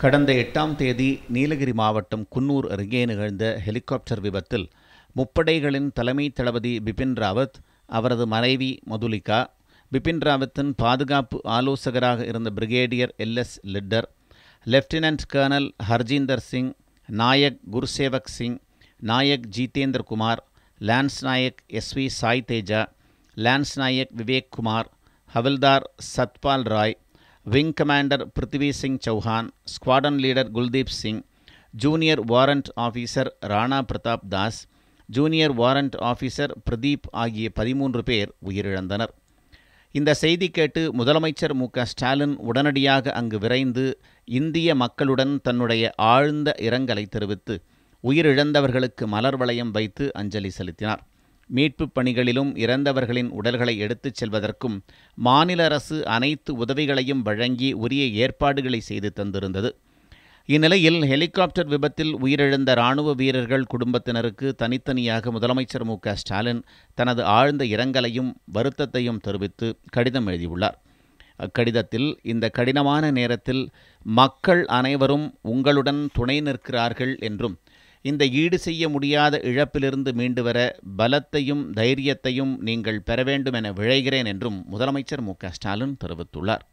கடந்த எட்டாம் தேதி நீலகிரி மாவட்டம் குன்னூர் அருகே நிகழ்ந்த ஹெலிகாப்டர் விபத்தில் முப்படைகளின் தலைமை தளபதி பிபின் ராவத் அவரது மனைவி மதுலிகா பிபின் ராவத்தின் பாதுகாப்பு ஆலோசகராக இருந்த brigadier L S Lidder lieutenant colonel Harjinder Singh Naik Gursewak Singh Naik Jitendra Kumar lance Naik S V Sai Teja lance Naik Vivek Kumar Havildar Satpal Rai wing commander Prithvi Singh Chauhan squadron leader Kuldeep Singh junior warrant officer Rana Pratap Das junior warrant officer Pradeep ஆகிய பதிமூன்று பேர் உயிரிழந்தனர் இந்த செய்தி கேட்டு முதலமைச்சர் மு க ஸ்டாலின் உடனடியாக அங்கு விரைந்து இந்திய மக்களுடன் தன்னுடைய ஆழ்ந்த இரங்கலை தெரிவித்து உயிரிழந்தவர்களுக்கு மலர் வளையம் வைத்து அஞ்சலி செலுத்தினார் மீட்புப் பணிகளிலும் இறந்தவர்களின் உடல்களை எடுத்துச் செல்வதற்கும் மாநில அரசு அனைத்து உதவிகளையும் வழங்கி உரிய ஏற்பாடுகளை செய்து தந்திருந்தது இந்நிலையில் ஹெலிகாப்டர் விபத்தில் உயிரிழந்த இராணுவ வீரர்கள் குடும்பத்தினருக்கு தனித்தனியாக முதலமைச்சர் மு ஸ்டாலின் தனது ஆழ்ந்த இரங்கலையும் வருத்தத்தையும் தெரிவித்து கடிதம் எழுதியுள்ளார் அக்கடிதத்தில் இந்த கடினமான நேரத்தில் மக்கள் அனைவரும் உங்களுடன் துணை நிற்கிறார்கள் என்றும் இந்த ஈடு செய்ய முடியாத இழப்பிலிருந்து மீண்டு வர பலத்தையும் தைரியத்தையும் நீங்கள் பெற வேண்டும் என விழைகிறேன் என்றும் முதலமைச்சர் மு க ஸ்டாலின் தெரிவித்துள்ளார்